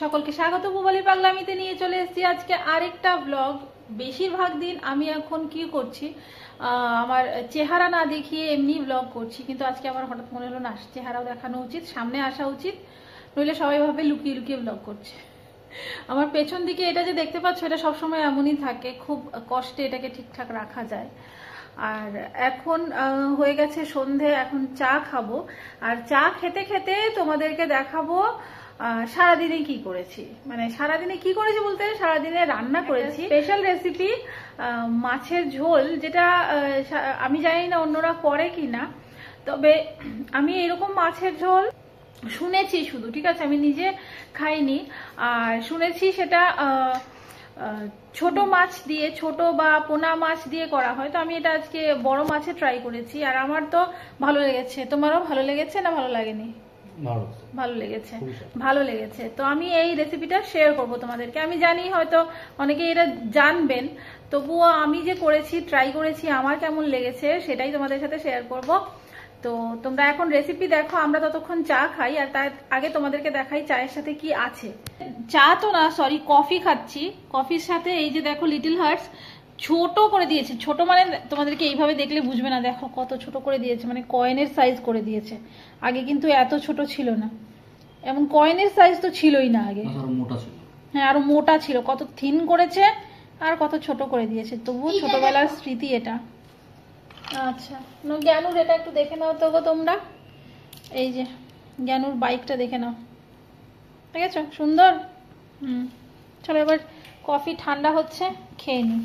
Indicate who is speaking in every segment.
Speaker 1: সকলকে স্বাগত ভুবালি পাগলামিতে নিয়ে চলে এসেছি আজকে আরেকটা ব্লগ বেশিরভাগ দিন আমি এখন কি করছি আমার চেহারা না দেখিয়ে এমনি ব্লগ করছি কিন্তু আজকে আমার হঠাৎ মনে হলো না চেহারাও দেখানো উচিত সামনে আসা উচিত নইলে সবাই ভাবে লুকিয়ে লুকিয়ে ব্লগ করছে আমার পেছন দিকে এটা যে দেখতে পাচ্ছ এটা সবসময় এমনই থাকে খুব কষ্টে এটাকে ঠিকঠাক রাখা যায় আর এখন হয়ে গেছে সন্ধে এখন চা খাবো আর চা খেতে খেতে তোমাদেরকে দেখাবো আহ সারাদিনে কি করেছি মানে সারাদিনে কি করেছি বলতে সারাদিনে রান্না করেছি স্পেশাল রেসিপি মাছের ঝোল যেটা আমি জানি না অন্যরা করে কি না তবে আমি এরকম মাছের ঝোল শুনেছি শুধু ঠিক আছে আমি নিজে খাইনি আর শুনেছি সেটা ছোট মাছ দিয়ে ছোট বা পোনা মাছ দিয়ে করা হয় তো আমি এটা আজকে বড় মাছে ট্রাই করেছি আর আমার তো ভালো লেগেছে তোমারও ভালো লেগেছে না ভালো লাগেনি ভালো লেগেছে ভালো লেগেছে তো আমি এই রেসিপিটা শেয়ার করব তোমাদেরকে আমি জানি হয়তো অনেকে এটা জানবেন তবুও আমি যে করেছি ট্রাই করেছি আমার কেমন লেগেছে সেটাই তোমাদের সাথে শেয়ার করব তো তোমরা এখন রেসিপি দেখো আমরা ততক্ষণ চা খাই আর তার আগে তোমাদেরকে দেখাই চায়ের সাথে কি আছে চা তো না সরি কফি খাচ্ছি কফির সাথে এই যে দেখো লিটল হার্টস ছোট করে দিয়েছে ছোট মানে তোমাদেরকে এইভাবে দেখলে বুঝবে না দেখো কত ছোট করে দিয়েছে মানে কয়েনের সাইজ করে দিয়েছে আগে কিন্তু এত ছোট ছিল না এমন কয়েনের সাইজ তো ছিলই না আগে হ্যাঁ আরো মোটা ছিল কত থিন করেছে আর কত ছোট করে দিয়েছে তবুও ছোটবেলার স্মৃতি এটা আচ্ছা জ্ঞানুর এটা একটু দেখে নাও তো গো তোমরা এই যে জ্ঞানুর বাইকটা দেখে নাও ঠিক আছে সুন্দর হুম চলো এবার কফি ঠান্ডা হচ্ছে খেয়ে নিই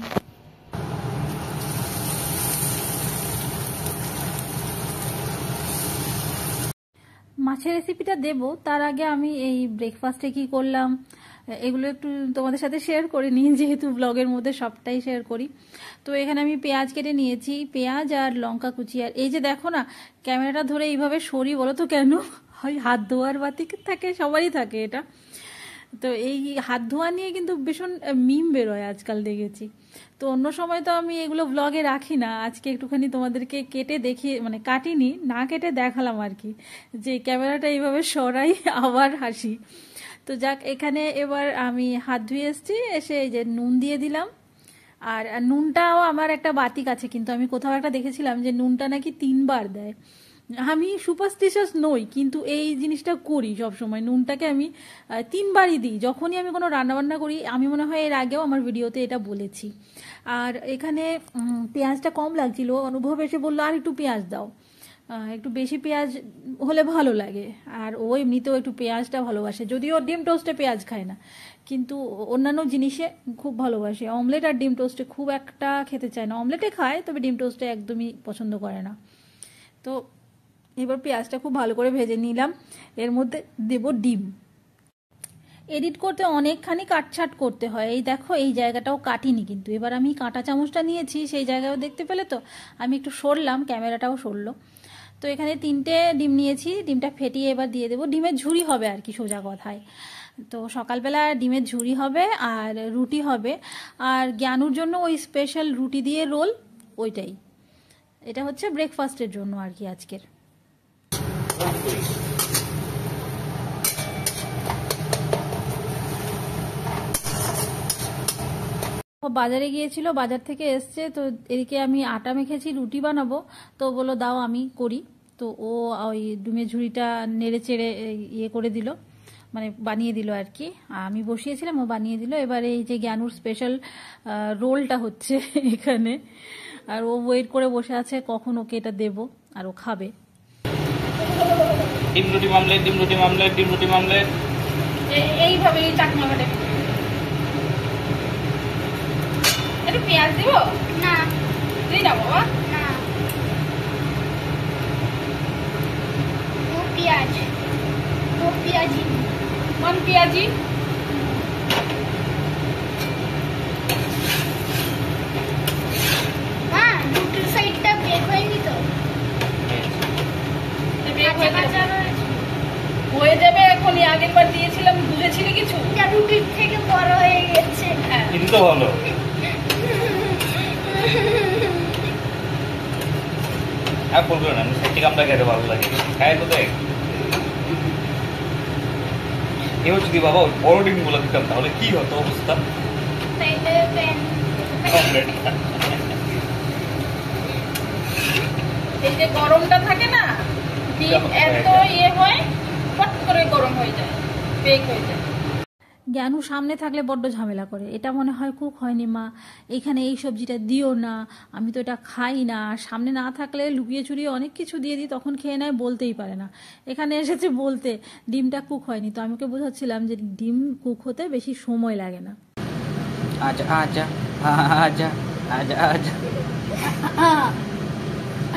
Speaker 1: মাছের রেসিপিটা দেব তার আগে আমি এই ব্রেকফাস্টে কি করলাম এগুলো একটু তোমাদের সাথে শেয়ার করে নিই যেহেতু ব্লগের মধ্যে সবটাই শেয়ার করি তো এখানে আমি পেঁয়াজ কেটে নিয়েছি পেঁয়াজ আর লঙ্কা কুচি আর এই যে দেখো না ক্যামেরাটা ধরে এইভাবে সরি বলো তো কেন হয় হাত ধোয়ার বাতি থাকে সবারই থাকে এটা তো এই হাত ধোয়া নিয়ে কিন্তু ভীষণ মিম বেরোয় আজকাল দেখেছি তো অন্য সময় তো আমি এগুলো ব্লগে রাখি না আজকে একটুখানি তোমাদেরকে কেটে দেখিয়ে মানে কাটিনি না কেটে দেখালাম আর কি যে ক্যামেরাটা এইভাবে সরাই আবার হাসি তো যাক এখানে এবার আমি হাত ধুয়ে এসেছি এসে এই যে নুন দিয়ে দিলাম আর নুনটাও আমার একটা বাতিক আছে কিন্তু আমি কোথাও একটা দেখেছিলাম যে নুনটা নাকি তিনবার দেয় আমি সুপারস্টিশাস নই কিন্তু এই জিনিসটা করি সবসময় নুনটাকে আমি তিনবারই দিই যখনই আমি কোনো রান্নাবান্না করি আমি মনে হয় এর আগেও আমার ভিডিওতে এটা বলেছি আর এখানে পেঁয়াজটা কম লাগছিল অনুভব এসে বললো আর একটু পেঁয়াজ দাও একটু বেশি পেঁয়াজ হলে ভালো লাগে আর ও এমনিতেও একটু পেঁয়াজটা ভালোবাসে যদিও ডিম টোস্টে পেঁয়াজ খায় না কিন্তু অন্যান্য জিনিসে খুব ভালোবাসে অমলেট আর ডিম টোস্টে খুব একটা খেতে চায় না অমলেটে খায় তবে ডিম টোস্টে একদমই পছন্দ করে না তো এবার পেঁয়াজটা খুব ভালো করে ভেজে নিলাম এর মধ্যে দেব ডিম এডিট করতে অনেকখানি কাটছাট করতে হয় এই দেখো এই জায়গাটাও কাটিনি কিন্তু এবার আমি কাঁটা চামচটা নিয়েছি সেই জায়গাও দেখতে পেলে তো আমি একটু সরলাম ক্যামেরাটাও সরল তো এখানে তিনটে ডিম নিয়েছি ডিমটা ফেটিয়ে এবার দিয়ে দেবো ডিমের ঝুড়ি হবে আর কি সোজা কথায় তো সকালবেলা ডিমের ঝুড়ি হবে আর রুটি হবে আর জ্ঞানুর জন্য ওই স্পেশাল রুটি দিয়ে রোল ওইটাই এটা হচ্ছে ব্রেকফাস্টের জন্য আর কি আজকের বাজারে গিয়েছিল বাজার থেকে এসছে তো এদিকে আমি আটা মেখেছি রুটি বানাবো তো বলো দাও আমি করি তো ও ওই ডুমে ঝুড়িটা নেড়ে চেড়ে ইয়ে করে দিল মানে বানিয়ে দিল আর কি আমি বসিয়েছিলাম ও বানিয়ে দিল এবারে এই যে জ্ঞানুর স্পেশাল রোলটা হচ্ছে এখানে আর ও ওয়েট করে বসে আছে কখন ওকে এটা দেব আর ও খাবে ডিমরুটি মামলেট ডিমরুটি মামলেট ডিমরুটি মামলেট এইভাবেই চাকমা কাটে পেঁয়াজ দিব না দিই না বাবা না দু পেঁয়াজ দু পেঁয়াজি কোন পেঁয়াজি হয়ে যাবে আগের বার দিয়েছিলাম বুঝেছিলি কিছু থেকে বড় হয়ে গেছে কিন্তু হ্যাঁ। ভালো যদি বড় তাহলে কি হতো অবস্থা এই যে গরমটা থাকে না ইয়ে জ্ঞানু সামনে থাকলে বড্ড ঝামেলা করে এটা মনে হয় কুক হয়নি মা এখানে এই সবজিটা দিও না আমি তো এটা খাই না সামনে না থাকলে লুকিয়ে চুরিয়ে অনেক কিছু দিয়ে দিই তখন খেয়ে নেয় বলতেই পারে না এখানে এসেছে বলতে ডিমটা কুক হয়নি তো আমি ওকে বোঝাচ্ছিলাম যে ডিম কুক হতে বেশি সময় লাগে না আচ্ছা আচ্ছা আচ্ছা আচ্ছা আচ্ছা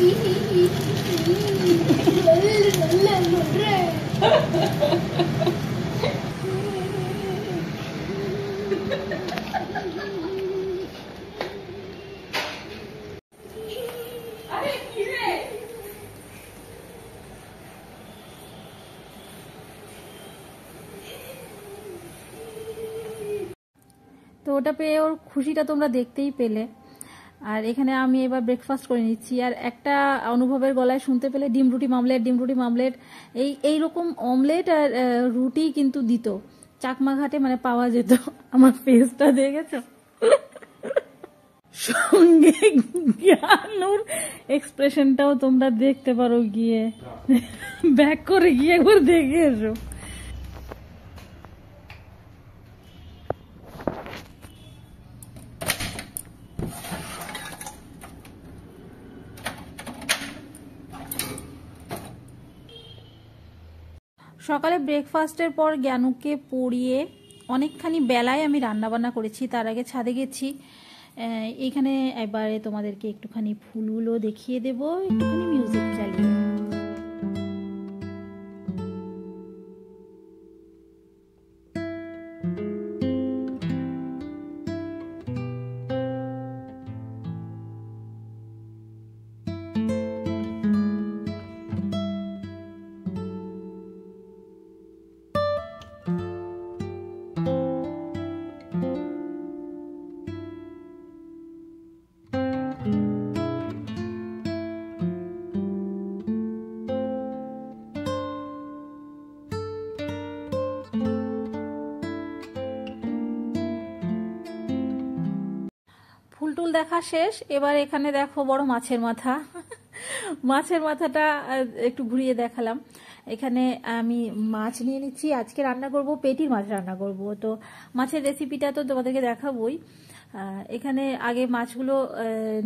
Speaker 1: তো ওটা পেয়ে ওর খুশিটা তোমরা দেখতেই পেলে আর এখানে আমি এবার ব্রেকফাস্ট করে নিচ্ছি আর একটা অনুভবের গলায় শুনতে পেলে ডিম রুটি মামলেট ডিম রুটি মামলেট এই এইরকম অমলেট আর রুটি কিন্তু দিত চাকমাঘাটে মানে পাওয়া যেত আমার ফেসটা দিয়ে গেছো সঙ্গে জ্ঞানুর এক্সপ্রেশনটাও তোমরা দেখতে পারো গিয়ে ব্যাক করে গিয়ে একবার দেখে এসো সকালে ব্রেকফাস্টের পর জ্ঞানুকে পড়িয়ে অনেকখানি বেলায় আমি রান্নাবান্না করেছি তার আগে ছাদে গেছি এখানে এবারে তোমাদেরকে একটুখানি ফুলগুলো দেখিয়ে দেবো একটুখানি মিউজিক চালিয়ে দেখা শেষ এবার এখানে দেখো বড় মাছের মাথা মাছের মাথাটা একটু ঘুরিয়ে দেখালাম এখানে আমি মাছ নিয়ে নিচ্ছি আজকে রান্না করব পেটির মাছ রান্না করব তো মাছের রেসিপিটা তো তোমাদেরকে দেখাবই এখানে আগে মাছগুলো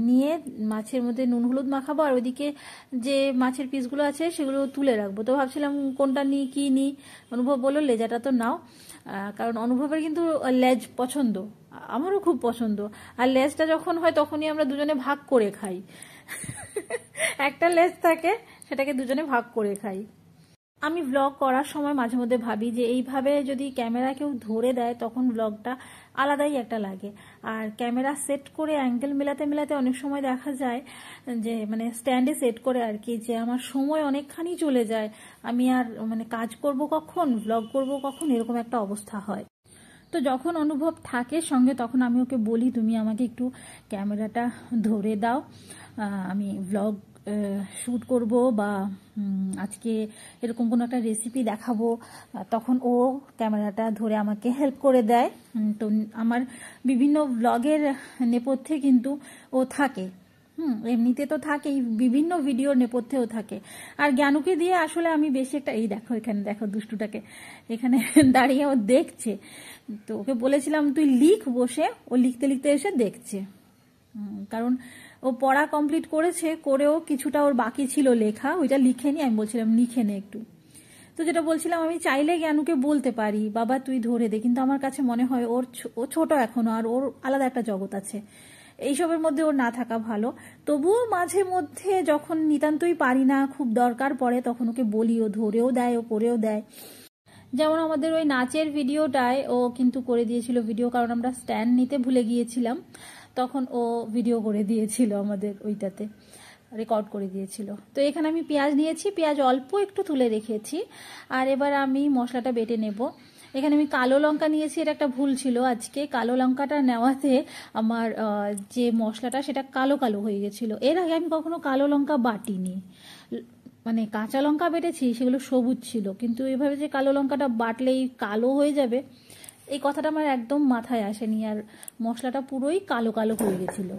Speaker 1: নিয়ে মাছের মধ্যে নুন হলুদ মাখাবো আর ওইদিকে যে মাছের পিসগুলো আছে সেগুলো তুলে রাখবো তো ভাবছিলাম কোনটা নিই কী নিই অনুভব বলো লেজাটা তো নাও কারণ অনুভবের কিন্তু লেজ পছন্দ আমারও খুব পছন্দ আর লেজটা যখন হয় তখনই আমরা দুজনে ভাগ করে খাই একটা লেজ থাকে সেটাকে দুজনে ভাগ করে খাই আমি ব্লগ করার সময় মাঝে মধ্যে ভাবি যে এইভাবে যদি ক্যামেরা কেউ ধরে দেয় তখন ব্লগটা আলাদাই একটা লাগে আর ক্যামেরা সেট করে অ্যাঙ্গেল মেলাতে মেলাতে অনেক সময় দেখা যায় যে মানে স্ট্যান্ডে সেট করে আর কি যে আমার সময় অনেকখানি চলে যায় আমি আর মানে কাজ করব কখন ব্লগ করব কখন এরকম একটা অবস্থা হয় তো যখন অনুভব থাকে সঙ্গে তখন আমি ওকে বলি তুমি আমাকে একটু ক্যামেরাটা ধরে দাও আমি ব্লগ শ্যুট করব বা আজকে এরকম কোনো একটা রেসিপি দেখাবো তখন ও ক্যামেরাটা ধরে আমাকে হেল্প করে দেয় তো আমার বিভিন্ন ব্লগের নেপথ্যে কিন্তু ও থাকে হুম এমনিতে তো থাকেই বিভিন্ন ভিডিওর নেপথ্যেও থাকে আর জ্ঞানুকে দিয়ে আসলে আমি বেশি একটা এই দেখো এখানে দেখো দুষ্টুটাকে এখানে দাঁড়িয়ে ও দেখছে তো ওকে বলেছিলাম তুই লিখ বসে ও লিখতে লিখতে এসে দেখছে কারণ ও পড়া কমপ্লিট করেছে করেও কিছুটা ওর বাকি ছিল লেখা ওইটা লিখে নি আমি বলছিলাম লিখে নে একটু তো যেটা বলছিলাম আমি চাইলে জ্ঞানুকে বলতে পারি বাবা তুই ধরে দে কিন্তু আমার কাছে মনে হয় ওর ও ছোট এখনো আর ওর আলাদা একটা জগৎ আছে এইসবের মধ্যে ওর না থাকা ভালো তবুও মাঝে মধ্যে যখন নিতান্তই পারি না খুব দরকার পড়ে তখন ওকে বলি ও ধরেও দেয় ও পড়েও দেয় যেমন আমাদের ওই নাচের ভিডিওটায় ও কিন্তু করে দিয়েছিল ভিডিও কারণ আমরা স্ট্যান্ড নিতে ভুলে গিয়েছিলাম তখন ও ভিডিও করে দিয়েছিল আমাদের ওইটাতে রেকর্ড করে দিয়েছিল তো এখানে আমি পেঁয়াজ নিয়েছি পেঁয়াজ অল্প একটু তুলে রেখেছি আর এবার আমি মশলাটা বেটে নেব এখানে আমি কালো লঙ্কা নিয়েছি এটা একটা ভুল ছিল আজকে কালো লঙ্কাটা নেওয়াতে আমার যে মশলাটা সেটা কালো কালো হয়ে গেছিলো এর আগে আমি কখনো কালো লঙ্কা বাটিনি মানে কাঁচা লঙ্কা বেটেছি সেগুলো সবুজ ছিল কিন্তু এভাবে যে কালো লঙ্কাটা বাটলেই কালো হয়ে যাবে এই কথাটা আমার একদম মাথায় আসেনি আর মশলাটা পুরোই কালো কালো হয়ে গেছিল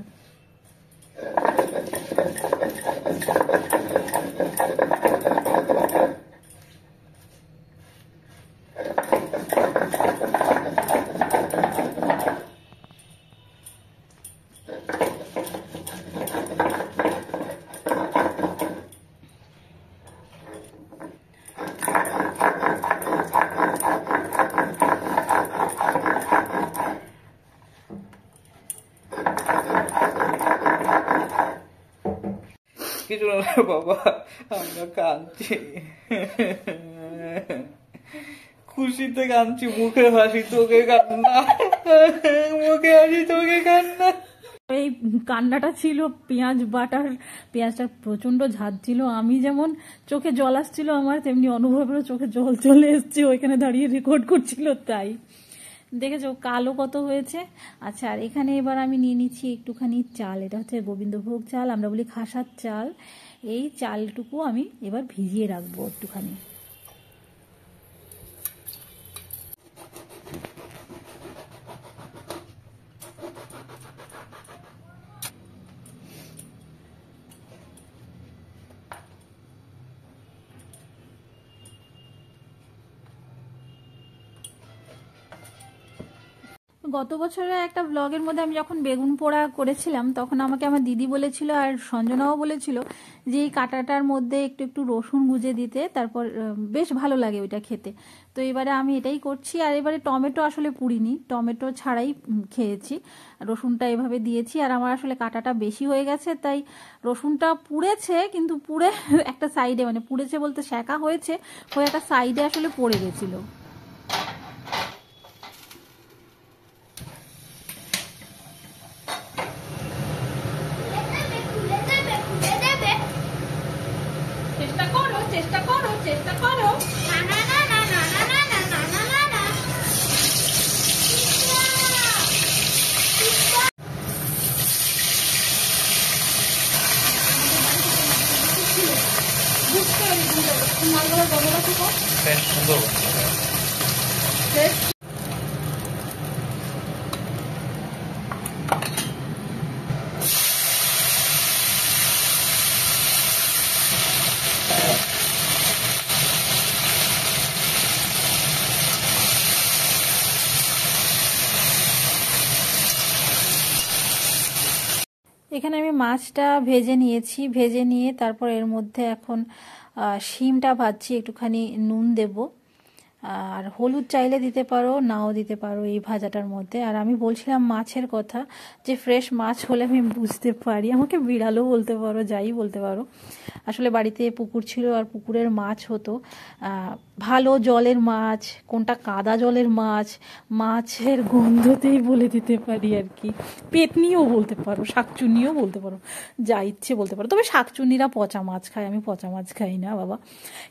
Speaker 1: শোনার বাবা আমরা কাঁদছি খুশিতে কাঁদছি মুখে হাসি তোকে কান্না মুখে হাসি তোকে কান্না এই কান্নাটা ছিল পেঁয়াজ বাটার পেঁয়াজটা প্রচন্ড ঝাঁজ ছিল আমি যেমন চোখে জল আসছিল আমার তেমনি অনুভবেরও চোখে জল চলে এসছে ওইখানে দাঁড়িয়ে রেকর্ড করছিল তাই দেখেছো কালো কত হয়েছে আচ্ছা আর এখানে এবার আমি নিয়ে নিচ্ছি একটুখানি চাল এটা হচ্ছে গোবিন্দভোগ চাল আমরা বলি খাসার চাল এই চালটুকু আমি এবার ভিজিয়ে রাখবো একটুখানি গত বছরে একটা ব্লগের মধ্যে আমি যখন বেগুন পোড়া করেছিলাম তখন আমাকে আমার দিদি বলেছিল আর সঞ্জনাও বলেছিল যে এই কাটাটার মধ্যে একটু একটু রসুন গুঁজে দিতে তারপর বেশ ভালো লাগে ওইটা খেতে তো এবারে আমি এটাই করছি আর এবারে টমেটো আসলে পুড়িনি টমেটো ছাড়াই খেয়েছি রসুনটা এভাবে দিয়েছি আর আমার আসলে কাটাটা বেশি হয়ে গেছে তাই রসুনটা পুড়েছে কিন্তু পুড়ে একটা সাইডে মানে পুড়েছে বলতে শেখা হয়েছে হয়ে একটা সাইডে আসলে পড়ে গেছিলো মালগুলো বেশ সুন্দর মাছটা ভেজে নিয়েছি ভেজে নিয়ে তারপর এর মধ্যে এখন শিমটা ভাজছি একটুখানি নুন দেবো আর হলুদ চাইলে দিতে পারো নাও দিতে পারো এই ভাজাটার মধ্যে আর আমি বলছিলাম মাছের কথা যে ফ্রেশ মাছ হলে আমি বুঝতে পারি আমাকে বিড়ালও বলতে পারো যাই বলতে পারো আসলে বাড়িতে পুকুর ছিল আর পুকুরের মাছ হতো ভালো জলের মাছ কোনটা কাদা জলের মাছ মাছের গন্ধতেই বলে দিতে পারি আর কি পেতনিও বলতে পারো শাকচুনিও বলতে পারো যা ইচ্ছে বলতে পারো তবে শাকচুনিরা পচা মাছ খায় আমি পচা মাছ খাই না বাবা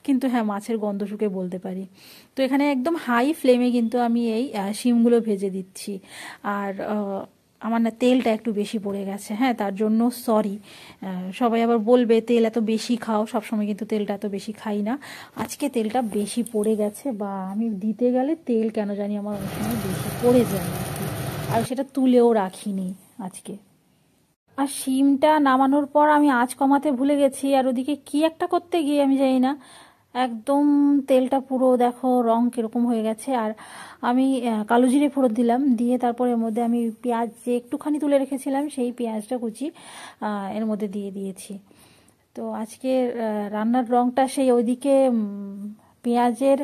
Speaker 1: কিন্তু হ্যাঁ মাছের গন্ধ শুকে বলতে পারি তো এখানে একদম হাই ফ্লেমে কিন্তু আমি এই শিমগুলো ভেজে দিচ্ছি আর আমার না তেলটা একটু বেশি পড়ে গেছে হ্যাঁ তার জন্য সরি সবাই আবার বলবে তেল এত বেশি খাও সবসময় কিন্তু তেলটা এত বেশি খাই না আজকে তেলটা বেশি পড়ে গেছে বা আমি দিতে গেলে তেল কেন জানি আমার অনেক সময় বেশি পড়ে যায় আর সেটা তুলেও রাখিনি আজকে আর শিমটা নামানোর পর আমি আঁচ কমাতে ভুলে গেছি আর ওদিকে কি একটা করতে গিয়ে আমি জানি না একদম তেলটা পুরো দেখো রং কীরকম হয়ে গেছে আর আমি কালো জিরে ফোড়ন দিলাম দিয়ে তারপর এর মধ্যে আমি পেঁয়াজ যে একটুখানি তুলে রেখেছিলাম সেই পেঁয়াজটা কুচি এর মধ্যে দিয়ে দিয়েছি তো আজকে রান্নার রংটা সেই ওইদিকে পেঁয়াজের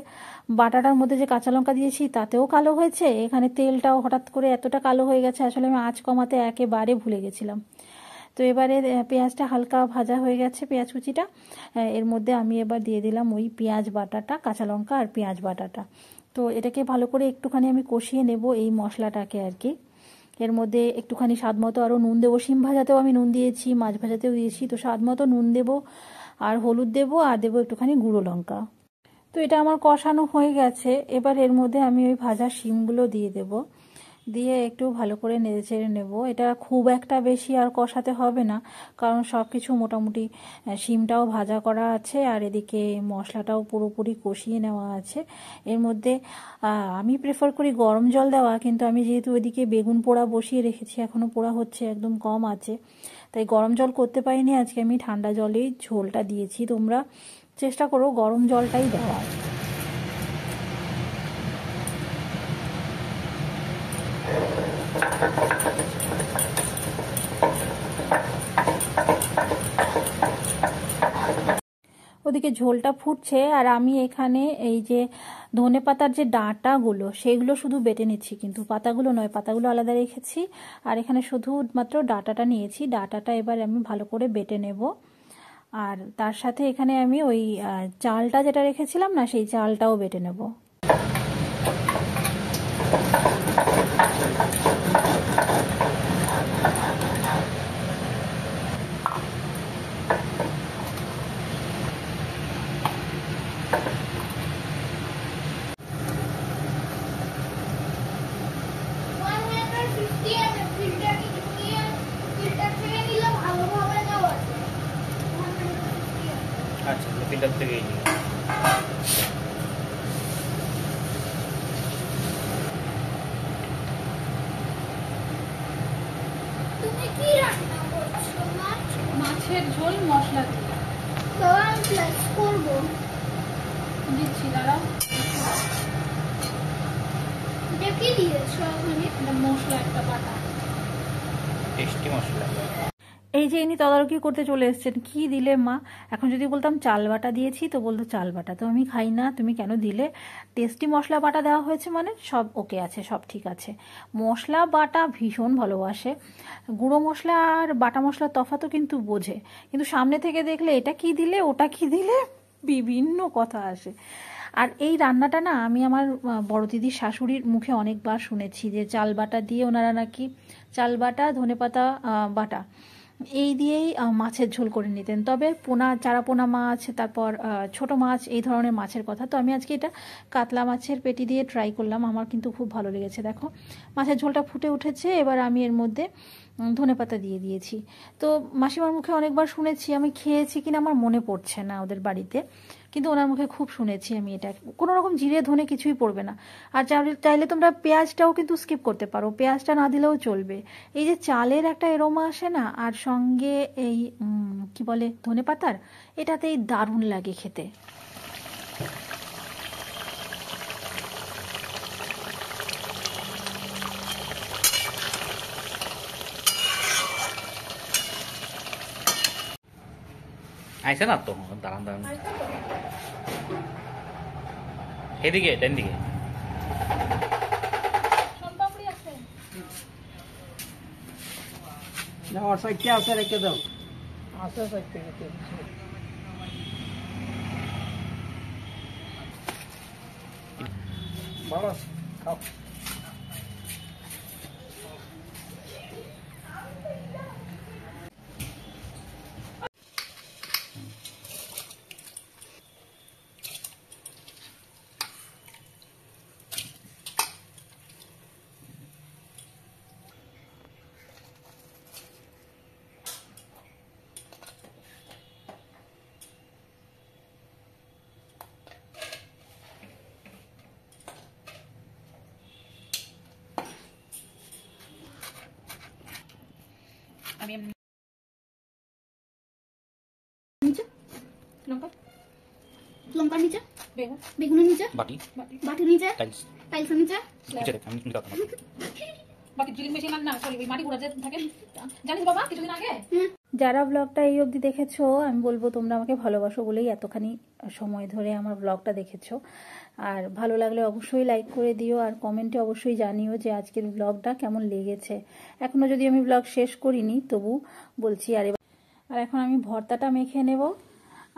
Speaker 1: বাটাটার মধ্যে যে কাঁচা লঙ্কা দিয়েছি তাতেও কালো হয়েছে এখানে তেলটাও হঠাৎ করে এতটা কালো হয়ে গেছে আসলে আমি আঁচ কমাতে একেবারে ভুলে গেছিলাম তো এবারে পেঁয়াজটা হালকা ভাজা হয়ে গেছে পেঁয়াজ কুচিটা এর মধ্যে আমি এবার দিয়ে দিলাম ওই পেঁয়াজ বাটাটা কাঁচা লঙ্কা আর পেঁয়াজ বাটাটা তো এটাকে ভালো করে একটুখানি আমি কষিয়ে নেব এই মশলাটাকে আর কি এর মধ্যে একটুখানি স্বাদ মতো আরও নুন দেবো শিম ভাজাতেও আমি নুন দিয়েছি মাছ ভাজাতেও দিয়েছি তো স্বাদ মতো নুন দেবো আর হলুদ দেবো আর দেবো একটুখানি গুঁড়ো লঙ্কা তো এটা আমার কষানো হয়ে গেছে এবার এর মধ্যে আমি ওই ভাজা শিমগুলো দিয়ে দেবো দিয়ে একটু ভালো করে নেড়ে চেড়ে নেব এটা খুব একটা বেশি আর কষাতে হবে না কারণ সব কিছু মোটামুটি শিমটাও ভাজা করা আছে আর এদিকে মশলাটাও পুরোপুরি কষিয়ে নেওয়া আছে এর মধ্যে আমি প্রেফার করি গরম জল দেওয়া কিন্তু আমি যেহেতু এদিকে বেগুন পোড়া বসিয়ে রেখেছি এখনও পোড়া হচ্ছে একদম কম আছে তাই গরম জল করতে পারিনি আজকে আমি ঠান্ডা জলেই ঝোলটা দিয়েছি তোমরা চেষ্টা করো গরম জলটাই দেওয়া দিকে ঝোলটা ফুটছে আর আমি এখানে এই যে ধনে পাতার যে ডাঁটাগুলো সেগুলো শুধু বেটে নিচ্ছি কিন্তু পাতাগুলো নয় পাতাগুলো আলাদা রেখেছি আর এখানে শুধু মাত্র ডাটাটা নিয়েছি ডাটাটা এবার আমি ভালো করে বেটে নেব আর তার সাথে এখানে আমি ওই চালটা যেটা রেখেছিলাম না সেই চালটাও বেটে নেব মাছের ঝোল মশলা দিয়ে আমি করবো দিচ্ছি দাঁড়াও মশলা একটা পাতা টেস্টি মশলা এই যে ইনি তদারকি করতে চলে এসছেন কি দিলে মা এখন যদি বলতাম চাল বাটা দিয়েছি তো বলতো চাল বাটা তো আমি খাই না তুমি কেন দিলে টেস্টি মশলা বাটা দেওয়া হয়েছে মানে সব ওকে আছে সব ঠিক আছে মশলা বাটা ভীষণ ভালোবাসে গুঁড়ো মশলা আর বাটা মশলার তো কিন্তু বোঝে কিন্তু সামনে থেকে দেখলে এটা কি দিলে ওটা কি দিলে বিভিন্ন কথা আসে আর এই রান্নাটা না আমি আমার বড় দিদির শাশুড়ির মুখে অনেকবার শুনেছি যে চাল বাটা দিয়ে ওনারা নাকি চাল বাটা ধনে পাতা বাটা এই দিয়েই মাছের ঝোল করে নিতেন তবে পোনা চারা পোনা মাছ তারপর ছোট মাছ এই ধরনের মাছের কথা তো আমি আজকে এটা কাতলা মাছের পেটি দিয়ে ট্রাই করলাম আমার কিন্তু খুব ভালো লেগেছে দেখো মাছের ঝোলটা ফুটে উঠেছে এবার আমি এর মধ্যে ধনে পাতা দিয়ে দিয়েছি তো মাসিমার মুখে অনেকবার শুনেছি আমি খেয়েছি কিনা আমার মনে পড়ছে না ওদের বাড়িতে কিন্তু ওনার মুখে খুব শুনেছি আমি এটা কোনো রকম জিরে ধনে কিছুই পড়বে না আর চাইলে তোমরা পেঁয়াজটাও কিন্তু স্কিপ করতে পারো পেঁয়াজটা না দিলেও চলবে এই যে চালের একটা এরোমা আসে না আর সঙ্গে এই কি বলে ধনে পাতার এটাতেই দারুণ লাগে খেতে আইসে না তো দাঁড়ান দাঁড়ান এদিকে ডান দিকে ওর সাইডটা আছে রেখে দাও আছে সাইডটা রেখে ভালো আছে আমি নিচে বেগুন বেগুনের নিচে বাটি বাটির নিচে টাইলস টাইলসের নিচে নিচে দেখ বাকি ড্রিল মেশিন না সরি মাটি গুঁড়া যে থাকে জানিস বাবা কিছুদিন আগে যারা ব্লগটা এই অবধি দেখেছো আমি বলবো তোমরা আমাকে ভালোবাসো বলেই এতখানি সময় ধরে আমার ব্লগটা দেখেছো আর ভালো লাগলে অবশ্যই লাইক করে দিও আর কমেন্টে অবশ্যই জানিও যে আজকের ব্লগটা কেমন লেগেছে এখনো যদি আমি ব্লগ শেষ করিনি তবু বলছি আর আর এখন আমি ভর্তাটা মেখে নেব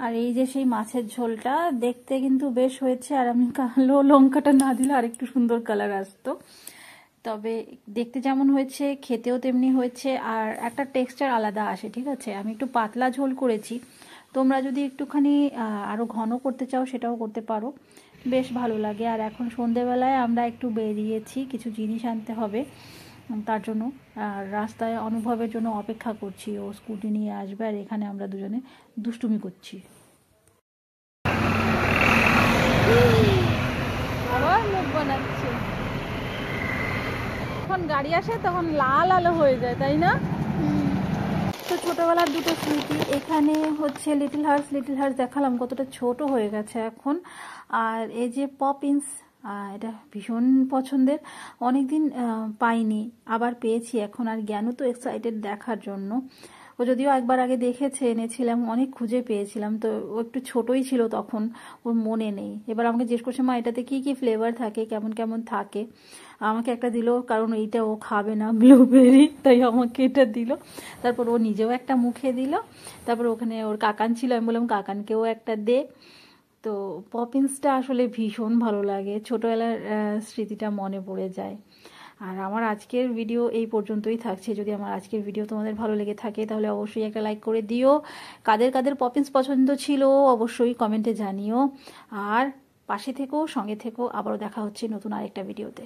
Speaker 1: আর এই যে সেই মাছের ঝোলটা দেখতে কিন্তু বেশ হয়েছে আর আমি কালো লঙ্কাটা না দিলে আর একটু সুন্দর কালার আসতো তবে দেখতে যেমন হয়েছে খেতেও তেমনি হয়েছে আর একটা টেক্সচার আলাদা আসে ঠিক আছে আমি একটু পাতলা ঝোল করেছি তোমরা যদি একটুখানি আরও ঘন করতে চাও সেটাও করতে পারো বেশ ভালো লাগে আর এখন সন্ধেবেলায় আমরা একটু বেরিয়েছি কিছু জিনিস আনতে হবে তার জন্য আর রাস্তায় অনুভবের জন্য অপেক্ষা করছি ও স্কুটি নিয়ে আসবে আর এখানে আমরা দুজনে দুষ্টুমি করছি মুখ বানাচ্ছি যখন গাড়ি আসে তখন লাল আলো হয়ে যায় তাই না তো ছোটোবেলার দুটো স্মৃতি এখানে হচ্ছে লিটল হার্স লিটল হার্স দেখালাম কতটা ছোট হয়ে গেছে এখন আর এই যে পপিন্স এটা ভীষণ পছন্দের অনেকদিন পাইনি আবার পেয়েছি এখন আর জ্ঞানও তো এক্সাইটেড দেখার জন্য ও যদিও একবার আগে দেখেছে এনেছিলাম অনেক খুঁজে পেয়েছিলাম তো ও একটু ছোটই ছিল তখন ওর মনে নেই এবার আমাকে জিজ্ঞেস করছে মা এটাতে কি কি ফ্লেভার থাকে কেমন কেমন থাকে আমাকে একটা দিল কারণ এইটা ও খাবে না ব্লুবেরি তাই আমাকে এটা দিল তারপর ও নিজেও একটা মুখে দিল তারপর ওখানে ওর কাকান ছিল আমি বললাম কাকানকেও একটা দে তো পপিন্সটা আসলে ভীষণ ভালো লাগে ছোটোবেলার স্মৃতিটা মনে পড়ে যায় আর আমার আজকের ভিডিও এই পর্যন্তই থাকছে যদি আমার আজকের ভিডিও তোমাদের ভালো লেগে থাকে তাহলে অবশ্যই একটা লাইক করে দিও কাদের কাদের পপিন্স পছন্দ ছিল অবশ্যই কমেন্টে জানিও আর পাশে থেকো সঙ্গে থেকো আবারও দেখা হচ্ছে নতুন আরেকটা ভিডিওতে